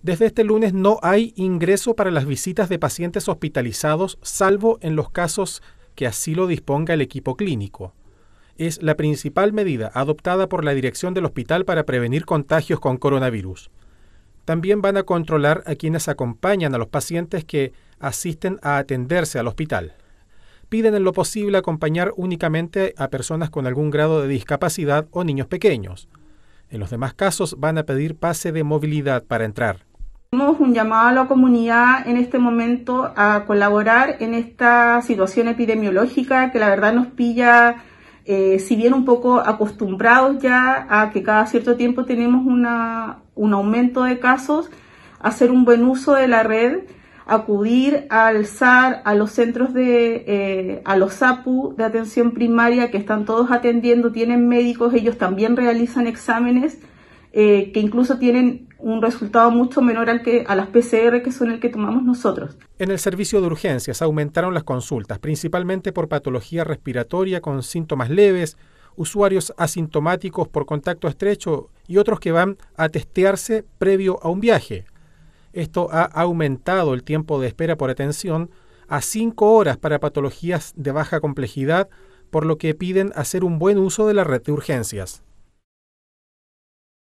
Desde este lunes no hay ingreso para las visitas de pacientes hospitalizados, salvo en los casos que así lo disponga el equipo clínico. Es la principal medida adoptada por la dirección del hospital para prevenir contagios con coronavirus. También van a controlar a quienes acompañan a los pacientes que asisten a atenderse al hospital. Piden en lo posible acompañar únicamente a personas con algún grado de discapacidad o niños pequeños. En los demás casos van a pedir pase de movilidad para entrar. Hacemos un llamado a la comunidad en este momento a colaborar en esta situación epidemiológica que la verdad nos pilla, eh, si bien un poco acostumbrados ya a que cada cierto tiempo tenemos una, un aumento de casos, hacer un buen uso de la red, acudir al SAR, a los centros de, eh, a los SAPU de atención primaria que están todos atendiendo, tienen médicos, ellos también realizan exámenes eh, que incluso tienen un resultado mucho menor al que a las PCR que son el que tomamos nosotros. En el servicio de urgencias aumentaron las consultas, principalmente por patología respiratoria con síntomas leves, usuarios asintomáticos por contacto estrecho y otros que van a testearse previo a un viaje. Esto ha aumentado el tiempo de espera por atención a cinco horas para patologías de baja complejidad, por lo que piden hacer un buen uso de la red de urgencias.